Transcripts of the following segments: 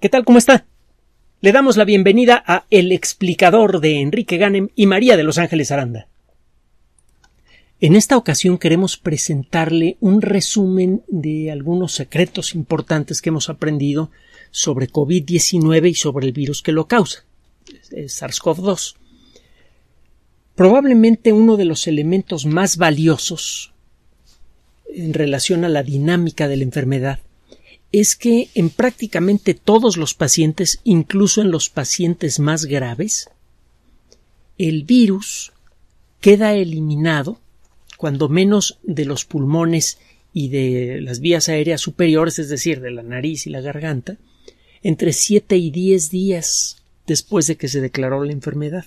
¿Qué tal? ¿Cómo está? Le damos la bienvenida a El explicador de Enrique Ganem y María de Los Ángeles Aranda. En esta ocasión queremos presentarle un resumen de algunos secretos importantes que hemos aprendido sobre COVID-19 y sobre el virus que lo causa, SARS-CoV-2. Probablemente uno de los elementos más valiosos en relación a la dinámica de la enfermedad es que en prácticamente todos los pacientes, incluso en los pacientes más graves, el virus queda eliminado, cuando menos de los pulmones y de las vías aéreas superiores, es decir, de la nariz y la garganta, entre 7 y 10 días después de que se declaró la enfermedad.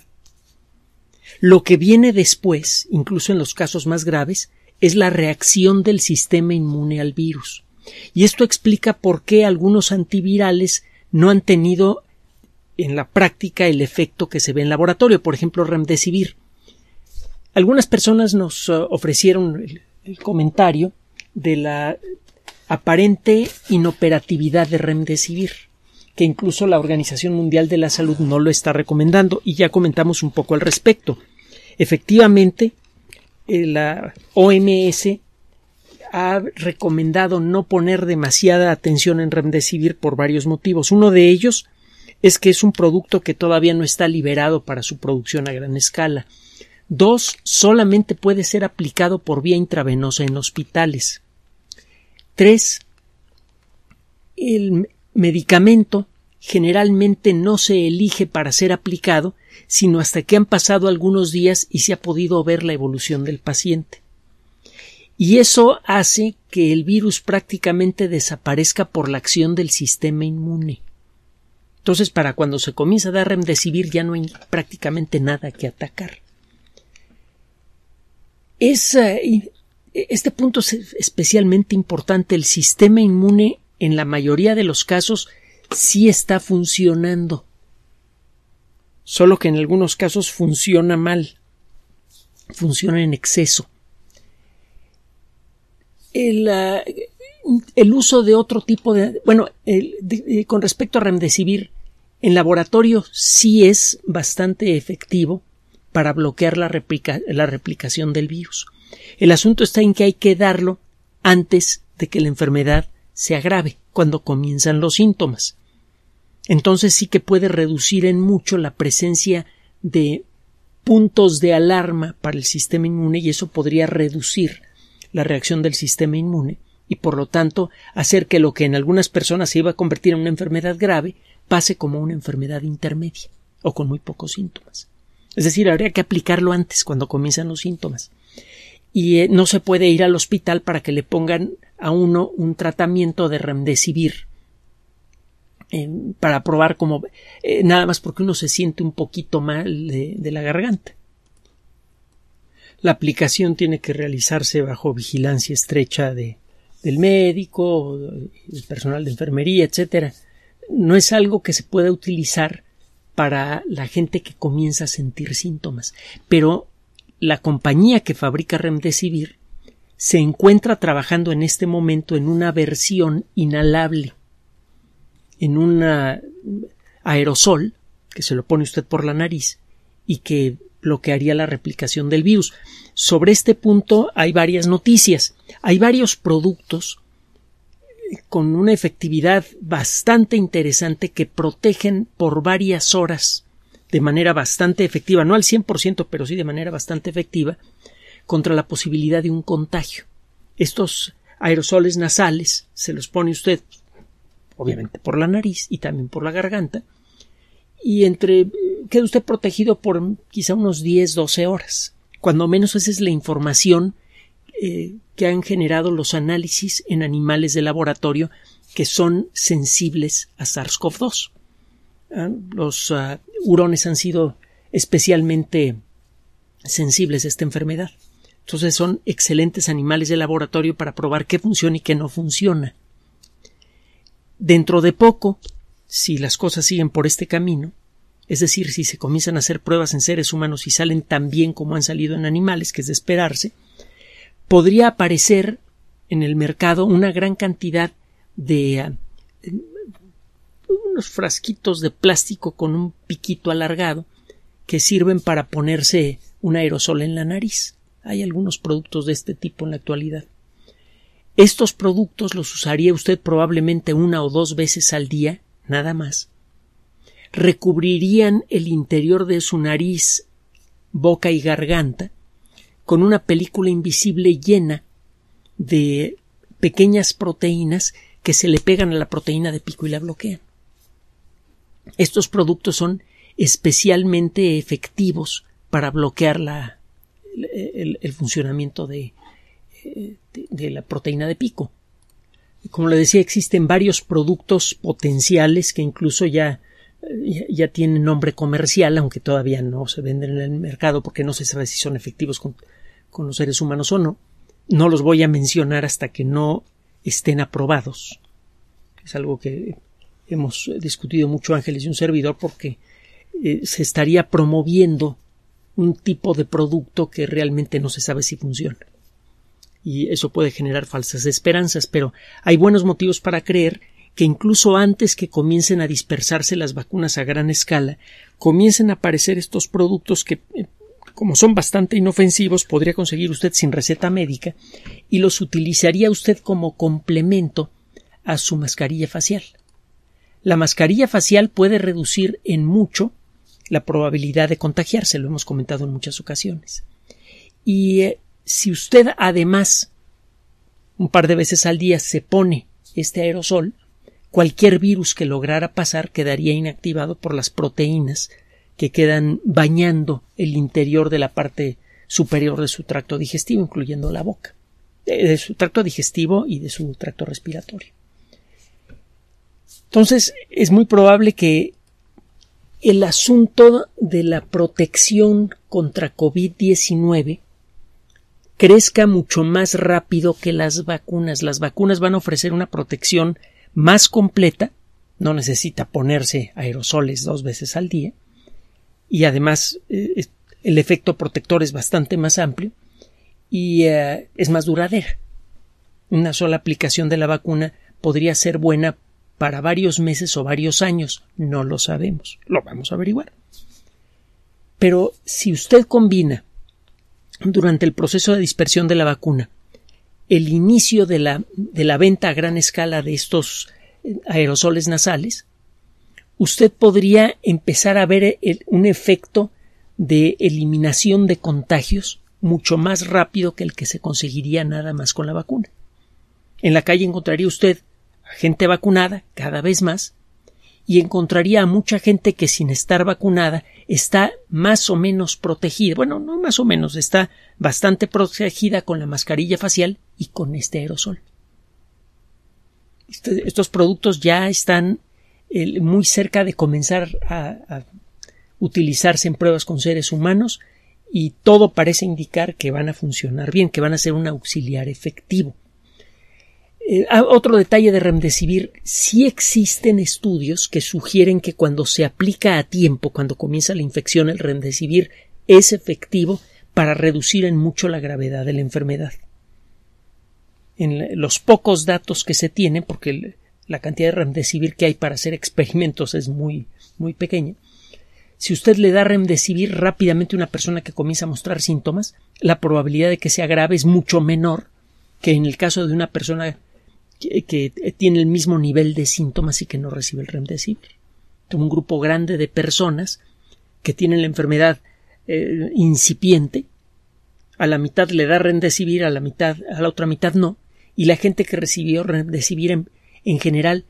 Lo que viene después, incluso en los casos más graves, es la reacción del sistema inmune al virus. Y esto explica por qué algunos antivirales no han tenido en la práctica el efecto que se ve en laboratorio, por ejemplo, remdesivir. Algunas personas nos eh, ofrecieron el, comentario de la aparente inoperatividad de remdesivir, que incluso la Organización Mundial de la Salud no lo está recomendando, y ya comentamos un poco al respecto. Efectivamente, eh, la OMS ha recomendado no poner demasiada atención en Remdesivir por varios motivos. Uno de ellos es que es un producto que todavía no está liberado para su producción a gran escala. Dos, solamente puede ser aplicado por vía intravenosa en hospitales. Tres, el medicamento generalmente no se elige para ser aplicado, sino hasta que han pasado algunos días y se ha podido ver la evolución del paciente y eso hace que el virus prácticamente desaparezca por la acción del sistema inmune. Entonces, para cuando se comienza a dar remdesivir ya no hay prácticamente nada que atacar. Es, eh, este punto es especialmente importante. El sistema inmune, en la mayoría de los casos, sí está funcionando. Solo que en algunos casos funciona mal. Funciona en exceso el, uso de otro tipo de, bueno, eh, con respecto a remdesivir, en laboratorio sí es bastante efectivo para bloquear la, replica, la replicación del virus. El asunto está en que hay que darlo antes de que la enfermedad se agrave, cuando comienzan los síntomas. Entonces sí que puede reducir en mucho la presencia de puntos de alarma para el sistema inmune y eso podría reducir la reacción del sistema inmune y por lo tanto hacer que lo que en algunas personas se iba a convertir en una enfermedad grave pase como una enfermedad intermedia o con muy pocos síntomas. Es decir, habría que aplicarlo antes, cuando comienzan los síntomas. Y eh, no se puede ir al hospital para que le pongan a uno un tratamiento de remdesivir eh, para probar como eh, nada más porque uno se siente un poquito mal de la garganta la aplicación tiene que realizarse bajo vigilancia estrecha de, del médico, el personal de enfermería, etcétera. No es algo que se pueda utilizar para la gente que comienza a sentir síntomas, pero la compañía que fabrica Remdesivir se encuentra trabajando en este momento en una versión inhalable, en un aerosol que se lo pone usted por la nariz y que bloquearía la replicación del virus. Sobre este punto hay varias noticias. Hay varios productos eh, con una efectividad bastante interesante que protegen por varias horas de manera bastante efectiva, no al 100%, pero sí de manera bastante efectiva, contra la posibilidad de un contagio. Estos aerosoles nasales se los pone usted, obviamente, por la nariz y también por la garganta, y entre queda usted protegido por quizá unos 10, 12 horas. Cuando menos esa es la información eh, que han generado los análisis en animales de laboratorio que son sensibles a SARS-CoV-2. 2 ah, Los ah, hurones han sido especialmente sensibles a esta enfermedad. Entonces son excelentes animales de laboratorio para probar qué funciona y qué no funciona. Dentro de poco, si las cosas siguen por este camino, es decir, si se comienzan a hacer pruebas en seres humanos y salen tan bien como han salido en animales, que es de esperarse, podría aparecer en el mercado una gran cantidad de eh, unos frasquitos de plástico con un piquito alargado que sirven para ponerse un aerosol en la nariz. Hay algunos productos de este tipo en la actualidad. Estos productos los usaría usted probablemente una o dos veces al día, nada más, recubrirían el interior de su nariz, boca y garganta con una película invisible llena de pequeñas proteínas que se le pegan a la proteína de pico y la bloquean. Estos productos son especialmente efectivos para bloquear la, el, funcionamiento de, eh, de, de, la proteína de pico. Como le decía, existen varios productos potenciales que incluso ya ya tienen nombre comercial, aunque todavía no se venden en el mercado porque no se sabe si son efectivos con, los seres humanos o no. No los voy a mencionar hasta que no estén aprobados. Es algo que hemos discutido mucho Ángeles y un servidor porque eh, se estaría promoviendo un tipo de producto que realmente no se sabe si funciona. Y eso puede generar falsas esperanzas, pero hay buenos motivos para creer que incluso antes que comiencen a dispersarse las vacunas a gran escala, comiencen a aparecer estos productos que, eh, como son bastante inofensivos, podría conseguir usted sin receta médica y los utilizaría usted como complemento a su mascarilla facial. La mascarilla facial puede reducir en mucho la probabilidad de contagiarse, lo hemos comentado en muchas ocasiones. Y eh, si usted además un par de veces al día se pone este aerosol, cualquier virus que lograra pasar quedaría inactivado por las proteínas que quedan bañando el interior de la parte superior de su tracto digestivo, incluyendo la boca, de su tracto digestivo y de su tracto respiratorio. Entonces, es muy probable que el asunto de la protección contra COVID-19 crezca mucho más rápido que las vacunas. Las vacunas van a ofrecer una protección más completa, no necesita ponerse aerosoles dos veces al día y además eh, el efecto protector es bastante más amplio y eh, es más duradera. Una sola aplicación de la vacuna podría ser buena para varios meses o varios años, no lo sabemos, lo vamos a averiguar. Pero si usted combina durante el proceso de dispersión de la vacuna el inicio de la, de la venta a gran escala de estos eh, aerosoles nasales, usted podría empezar a ver eh, un efecto de eliminación de contagios mucho más rápido que el que se conseguiría nada más con la vacuna. En la calle encontraría usted a gente vacunada cada vez más y encontraría a mucha gente que sin estar vacunada está más o menos protegida. Bueno, no más o menos, está bastante protegida con la mascarilla facial y con este aerosol. Este, estos productos ya están eh, muy cerca de comenzar a utilizarse en pruebas con seres humanos y todo parece indicar que van a funcionar bien, que van a ser un auxiliar efectivo. Eh, ah, otro detalle de Remdesivir, sí existen estudios que sugieren que cuando se aplica a tiempo, cuando comienza la infección, el Remdesivir es efectivo para reducir en mucho la gravedad de la enfermedad. En los pocos datos que se tienen, porque la cantidad de Remdesivir que hay para hacer experimentos es muy, muy pequeña, si usted le da Remdesivir rápidamente a una persona que comienza a mostrar síntomas, la probabilidad de que sea grave es mucho menor que en el caso de una persona que, tiene el mismo nivel de síntomas y que no recibe el remdesivir. un grupo grande de personas que tienen la enfermedad eh, incipiente, a la mitad le da remdesivir, a la mitad, a la otra mitad no, y la gente que recibió remdesivir en, en general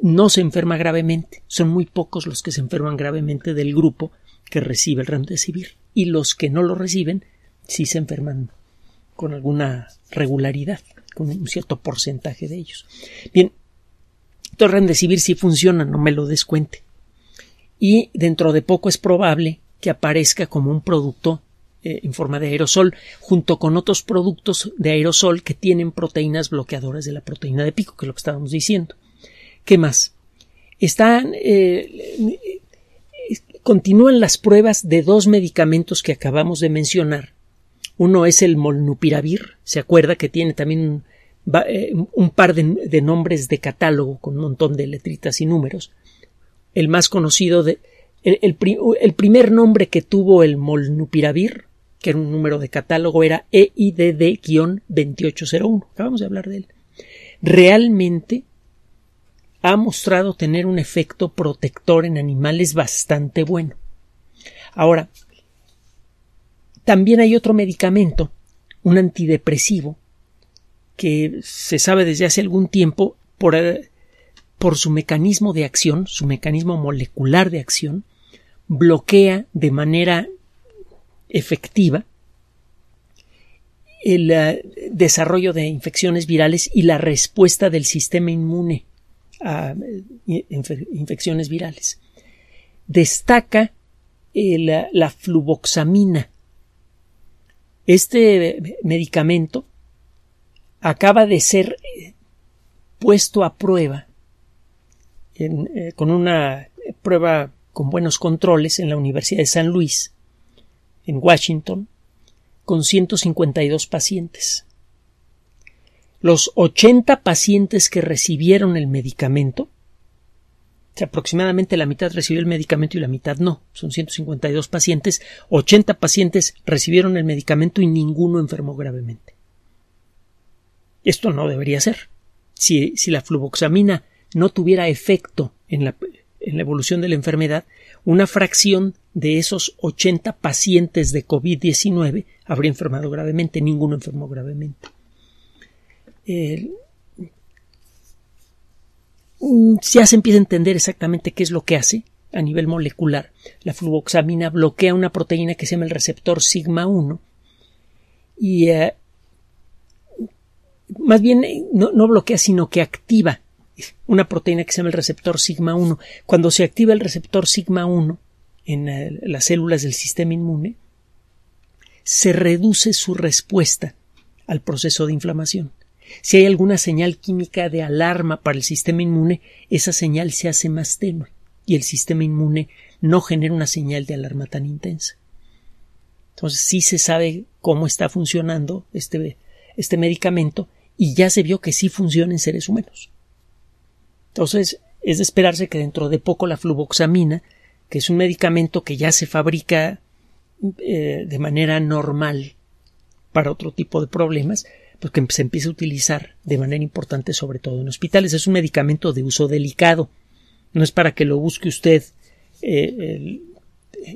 no se enferma gravemente. Son muy pocos los que se enferman gravemente del grupo que recibe el remdesivir y los que no lo reciben sí se enferman con alguna regularidad con un cierto porcentaje de ellos. Bien, entonces decidir si funciona, no me lo descuente. Y dentro de poco es probable que aparezca como un producto eh, en forma de aerosol, junto con otros productos de aerosol que tienen proteínas bloqueadoras de la proteína de pico, que es lo que estábamos diciendo. ¿Qué más? Están. Eh, continúan las pruebas de dos medicamentos que acabamos de mencionar uno es el molnupiravir, se acuerda que tiene también un, eh, par de, nombres de catálogo con un montón de letritas y números. El más conocido de. El, el primer nombre que tuvo el molnupiravir, que era un número de catálogo, era EIDD-2801. Acabamos de hablar de él. Realmente ha mostrado tener un efecto protector en animales bastante bueno. Ahora, también hay otro medicamento, un antidepresivo, que se sabe desde hace algún tiempo eh, por, su mecanismo de acción, su mecanismo molecular de acción, bloquea de manera efectiva el eh, desarrollo de infecciones virales y la respuesta del sistema inmune a eh, infecciones virales. Destaca la fluvoxamina, este eh, medicamento acaba de ser eh, puesto a prueba eh, con una prueba con buenos controles en la Universidad de San Luis, en Washington, con 152 pacientes. Los 80 pacientes que recibieron el medicamento aproximadamente la mitad recibió el medicamento y la mitad no. Son 152 pacientes. 80 pacientes recibieron el medicamento y ninguno enfermó gravemente. Esto no debería ser. Si, si la fluvoxamina no tuviera efecto en la, evolución de la enfermedad, una fracción de esos 80 pacientes de COVID-19 habría enfermado gravemente, ninguno enfermó gravemente ya mm, se empieza a entender exactamente qué es lo que hace a nivel molecular. La fluvoxamina bloquea una proteína que se llama el receptor sigma 1 y eh, más bien eh, no, bloquea sino que activa una proteína que se llama el receptor sigma 1. Cuando se activa el receptor sigma 1 en eh, las células del sistema inmune, se reduce su respuesta al proceso de inflamación. Si hay alguna señal química de alarma para el sistema inmune, esa señal se hace más tenue y el sistema inmune no genera una señal de alarma tan intensa. Entonces sí se sabe cómo está funcionando este, este medicamento y ya se vio que sí funciona en seres humanos. Entonces es de esperarse que dentro de poco la fluvoxamina, que es un medicamento que ya se fabrica eh, de manera normal para otro tipo de problemas, pues, que se empiece a utilizar de manera importante, sobre todo en hospitales. Es un medicamento de uso delicado. No es para que lo busque usted eh, eh,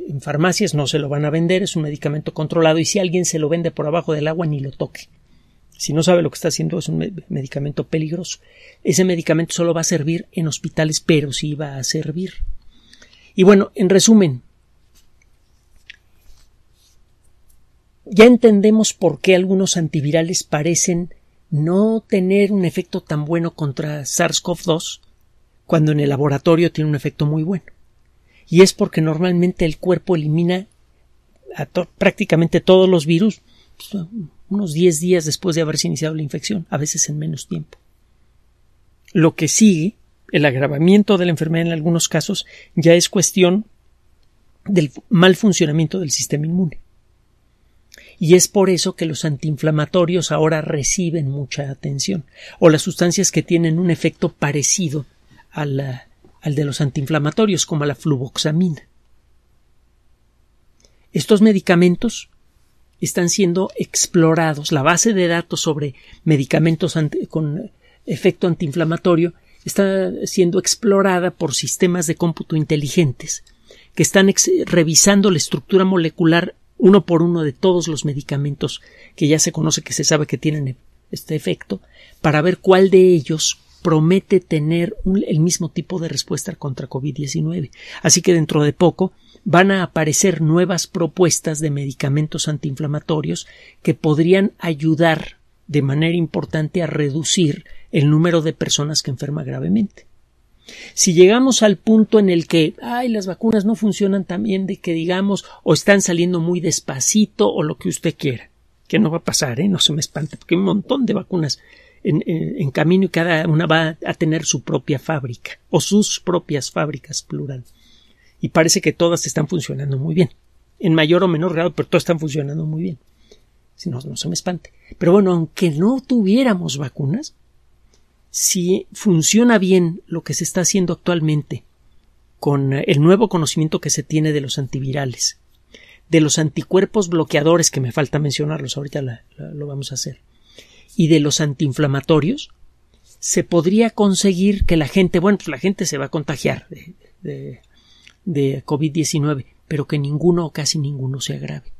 en farmacias, no se lo van a vender, es un medicamento controlado y si alguien se lo vende por abajo del agua, ni lo toque. Si no sabe lo que está haciendo, es un medicamento peligroso. Ese medicamento solo va a servir en hospitales, pero sí va a servir. Y bueno, en resumen, Ya entendemos por qué algunos antivirales parecen no tener un efecto tan bueno contra SARS-CoV-2 cuando en el laboratorio tiene un efecto muy bueno. Y es porque normalmente el cuerpo elimina prácticamente todos los virus pues, unos 10 días después de haberse iniciado la infección, a veces en menos tiempo. Lo que sigue, el agravamiento de la enfermedad en algunos casos, ya es cuestión del mal funcionamiento del sistema inmune y es por eso que los antiinflamatorios ahora reciben mucha atención, o las sustancias que tienen un efecto parecido al, de los antiinflamatorios, como la fluvoxamina. Estos medicamentos están siendo explorados. La base de datos sobre medicamentos con efecto antiinflamatorio está siendo explorada por sistemas de cómputo inteligentes que están revisando la estructura molecular uno por uno de todos los medicamentos que ya se conoce que se sabe que tienen e-, este efecto para ver cuál de ellos promete tener el mismo tipo de respuesta contra COVID-19. Así que dentro de poco van a aparecer nuevas propuestas de medicamentos antiinflamatorios que podrían ayudar de manera importante a reducir el número de personas que enferma gravemente. Si llegamos al punto en el que, ay, las vacunas no funcionan tan bien de que digamos, o están saliendo muy despacito, o lo que usted quiera, que no va a pasar, ¿eh? no se me espante, porque hay un montón de vacunas en, camino y cada una va a tener su propia fábrica, o sus propias fábricas, plural. Y parece que todas están funcionando muy bien, en mayor o menor grado, pero todas están funcionando muy bien. Si no, no se me espante. Pero bueno, aunque no tuviéramos vacunas, si funciona bien lo que se está haciendo actualmente con eh, el nuevo conocimiento que se tiene de los antivirales, de los anticuerpos bloqueadores, que me falta mencionarlos, ahorita lo vamos a hacer, y de los antiinflamatorios, se podría conseguir que la gente, bueno, pues la gente se va a contagiar de, de COVID-19, pero que ninguno o casi ninguno se agrave.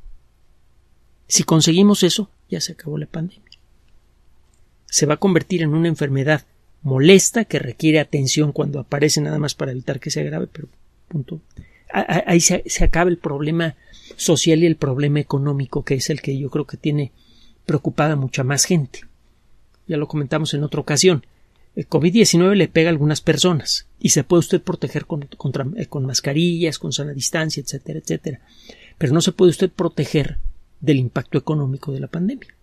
Si conseguimos eso, ya se acabó la pandemia se va a convertir en una enfermedad molesta que requiere atención cuando aparece nada más para evitar que se agrave, pero punto. Ahí se, acaba el problema social y el problema económico, que es el que yo creo que tiene preocupada mucha más gente. Ya lo comentamos en otra ocasión. El COVID-19 le pega a algunas personas y se puede usted proteger con, eh, con mascarillas, con sana distancia, etcétera, etcétera. Pero no se puede usted proteger del impacto económico de la pandemia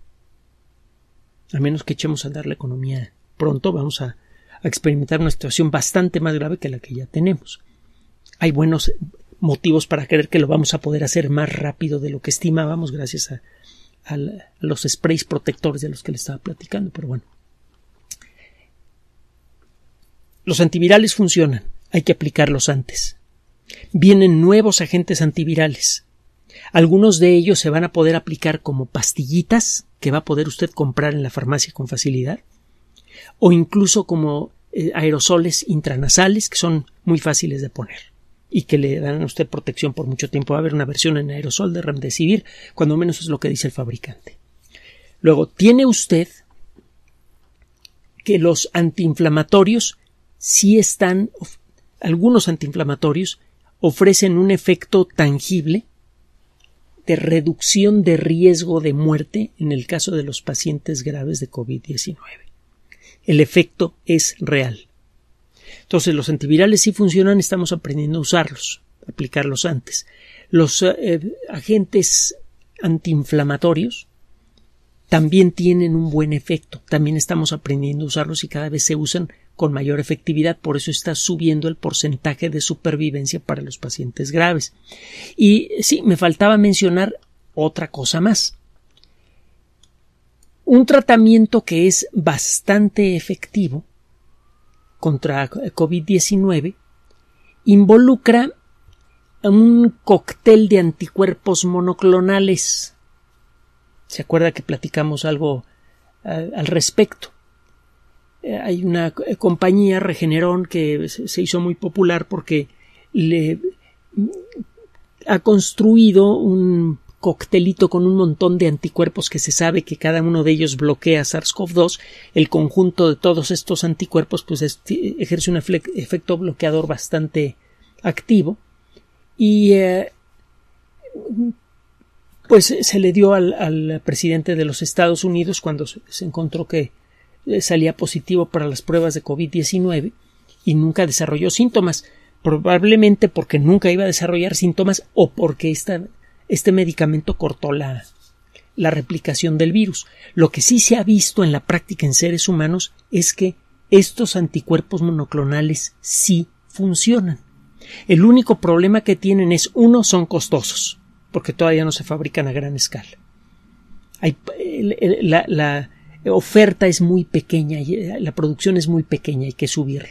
a menos que echemos a dar la economía pronto, vamos a, experimentar una situación bastante más grave que la que ya tenemos. Hay buenos motivos para creer que lo vamos a poder hacer más rápido de lo que estimábamos gracias a, a los sprays protectores de los que le estaba platicando, pero bueno. Los antivirales funcionan, hay que aplicarlos antes. Vienen nuevos agentes antivirales. Algunos de ellos se van a poder aplicar como pastillitas que va a poder usted comprar en la farmacia con facilidad, o incluso como eh, aerosoles intranasales que son muy fáciles de poner y que le dan a usted protección por mucho tiempo. Va a haber una versión en aerosol de Remdesivir, cuando menos es lo que dice el fabricante. Luego, tiene usted que los antiinflamatorios sí están, algunos antiinflamatorios ofrecen un efecto tangible de reducción de riesgo de muerte en el caso de los pacientes graves de COVID-19. El efecto es real. Entonces, los antivirales sí funcionan, estamos aprendiendo a usarlos, aplicarlos antes. Los eh, eh, agentes antiinflamatorios también tienen un buen efecto, también estamos aprendiendo a usarlos y cada vez se usan con mayor efectividad, por eso está subiendo el porcentaje de supervivencia para los pacientes graves. Y sí, me faltaba mencionar otra cosa más. Un tratamiento que es bastante efectivo contra COVID-19 involucra un cóctel de anticuerpos monoclonales. ¿Se acuerda que platicamos algo eh, al respecto? Eh, hay una eh, compañía Regeneron que se hizo muy popular porque le mm, ha construido un coctelito con un montón de anticuerpos que se sabe que cada uno de ellos bloquea SARS-CoV-2, el conjunto de todos estos anticuerpos pues ejerce un efecto bloqueador bastante activo y eh, pues se le dio al, al, presidente de los Estados Unidos cuando se, encontró que eh, salía positivo para las pruebas de COVID-19 y nunca desarrolló síntomas, probablemente porque nunca iba a desarrollar síntomas o porque este medicamento cortó la, la replicación del virus. Lo que sí se ha visto en la práctica en seres humanos es que estos anticuerpos monoclonales sí funcionan. El único problema que tienen es uno, son costosos, porque todavía no se fabrican a gran escala. Hay, la, oferta es muy pequeña y eh, la producción es muy pequeña, hay que subirla.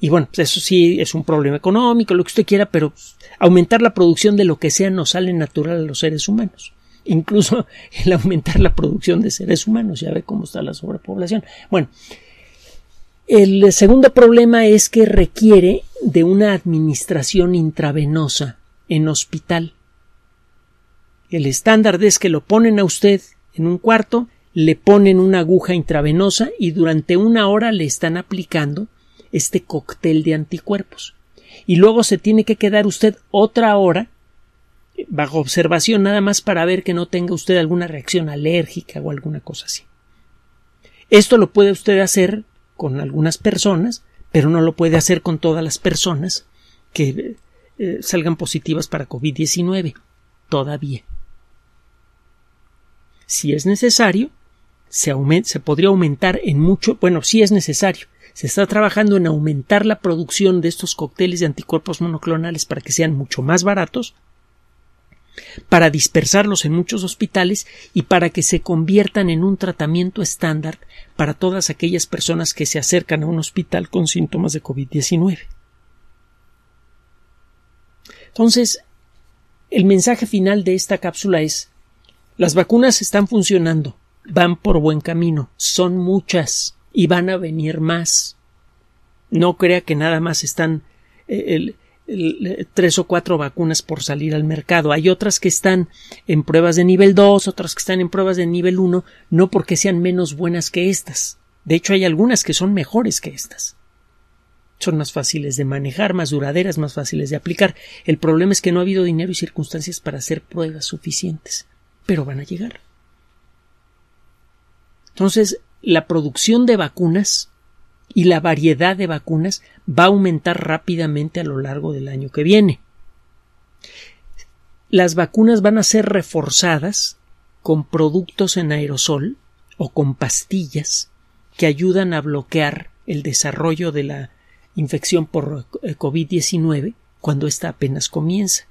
Y bueno, pues eso sí es un problema económico, lo que usted quiera, pero aumentar la producción de lo que sea no sale natural a los seres humanos. Incluso el aumentar la producción de seres humanos, ya ve cómo está la sobrepoblación. Bueno, el segundo problema es que requiere de una administración intravenosa en hospital. El estándar es que lo ponen a usted en un cuarto le ponen una aguja intravenosa y durante una hora le están aplicando este cóctel de anticuerpos. Y luego se tiene que quedar usted otra hora eh, bajo observación nada más para ver que no tenga usted alguna reacción alérgica o alguna cosa así. Esto lo puede usted hacer con algunas personas, pero no lo puede hacer con todas las personas que eh, salgan positivas para COVID-19 todavía. Si es necesario, se, podría aumentar en mucho, bueno, sí es necesario. Se está trabajando en aumentar la producción de estos cócteles de anticuerpos monoclonales para que sean mucho más baratos, para dispersarlos en muchos hospitales y para que se conviertan en un tratamiento estándar para todas aquellas personas que se acercan a un hospital con síntomas de COVID-19. Entonces, el mensaje final de esta cápsula es las vacunas están funcionando, van por buen camino, son muchas y van a venir más. No crea que nada más están eh, eh, tres o cuatro vacunas por salir al mercado. Hay otras que están en pruebas de nivel dos, otras que están en pruebas de nivel uno, no porque sean menos buenas que estas. De hecho, hay algunas que son mejores que estas. Son más fáciles de manejar, más duraderas, más fáciles de aplicar. El problema es que no ha habido dinero y circunstancias para hacer pruebas suficientes. Pero van a llegar. Entonces, la producción de vacunas y la variedad de vacunas va a aumentar rápidamente a lo largo del año que viene. Las vacunas van a ser reforzadas con productos en aerosol o con pastillas que ayudan a bloquear el desarrollo de la infección por COVID-19 cuando ésta apenas comienza.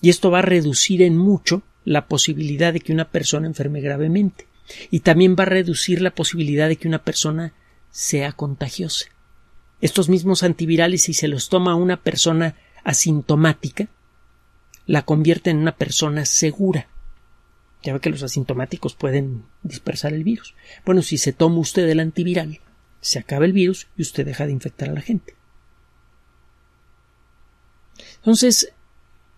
Y esto va a reducir en mucho la posibilidad de que una persona enferme gravemente y también va a reducir la posibilidad de que una persona sea contagiosa. Estos mismos antivirales, si se los toma a una persona asintomática, la convierte en una persona segura. Ya ve que los asintomáticos pueden dispersar el virus. Bueno, si se toma usted el antiviral, se acaba el virus y usted deja de infectar a la gente. Entonces,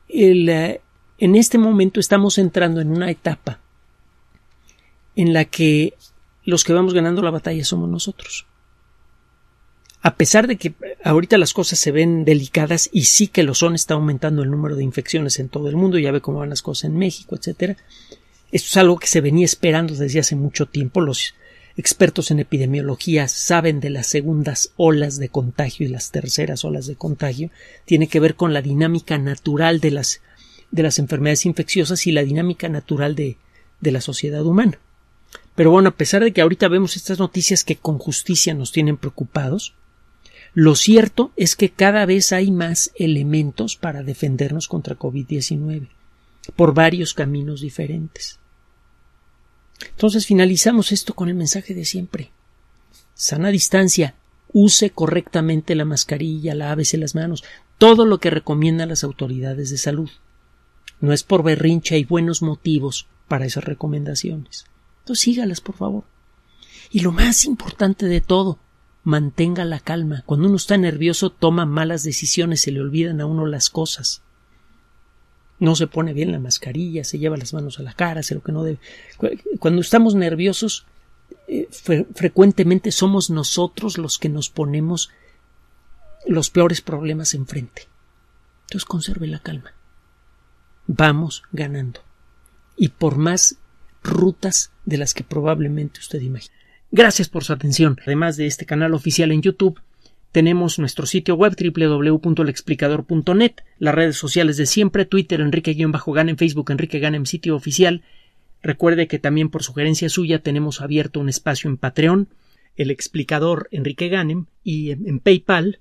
el, eh, en este momento estamos entrando en una etapa en la que los que vamos ganando la batalla somos nosotros. A pesar de que ahorita las cosas se ven delicadas y sí que lo son, está aumentando el número de infecciones en todo el mundo, ya ve cómo van las cosas en México, etcétera. Esto es algo que se venía esperando desde hace mucho tiempo. Los expertos en epidemiología saben de las segundas olas de contagio y las terceras olas de contagio. Tiene que ver con la dinámica natural de las, de las enfermedades infecciosas y la dinámica natural de la sociedad humana. Pero bueno, a pesar de que ahorita vemos estas noticias que con justicia nos tienen preocupados, lo cierto es que cada vez hay más elementos para defendernos contra COVID-19 por varios caminos diferentes. Entonces finalizamos esto con el mensaje de siempre. Sana distancia, use correctamente la mascarilla, lávese las manos, todo lo que recomiendan las autoridades de salud. No es por berrincha y buenos motivos para esas recomendaciones. Tú sígalas, por favor. Y lo más importante de todo, mantenga la calma. Cuando uno está nervioso toma malas decisiones, se le olvidan a uno las cosas. No se pone bien la mascarilla, se lleva las manos a la cara, hace lo que no debe. Cuando estamos nerviosos, eh, frecuentemente somos nosotros los que nos ponemos los peores problemas enfrente. Entonces conserve la calma. Vamos ganando. Y por más rutas de las que probablemente usted imagina. Gracias por su atención. Además de este canal oficial en YouTube, tenemos nuestro sitio web www.lexplicador.net, las redes sociales de siempre, Twitter Enrique-Ganem, Facebook Enrique Ganem, sitio oficial. Recuerde que también por sugerencia suya tenemos abierto un espacio en Patreon, el explicador Enrique Ganem y en PayPal